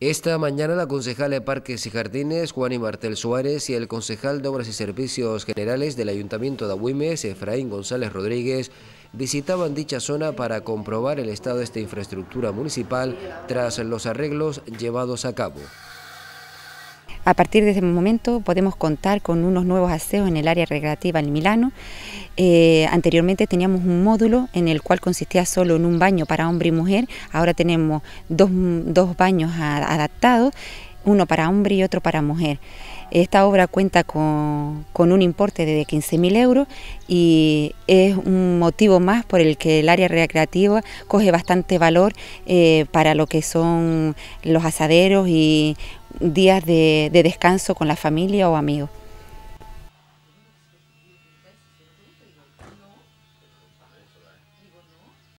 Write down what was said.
Esta mañana la concejal de Parques y Jardines, Juan y Martel Suárez, y el concejal de Obras y Servicios Generales del Ayuntamiento de Agüimes, Efraín González Rodríguez, visitaban dicha zona para comprobar el estado de esta infraestructura municipal tras los arreglos llevados a cabo. A partir de ese momento podemos contar con unos nuevos aseos en el área recreativa en Milano. Eh, anteriormente teníamos un módulo en el cual consistía solo en un baño para hombre y mujer. Ahora tenemos dos, baños adaptados, uno para hombre y otro para mujer. Esta obra cuenta con, un importe de 15.000 euros y es un motivo más por el que el área recreativa coge bastante valor eh, para lo que son los asaderos y días de, de descanso con la familia o amigos.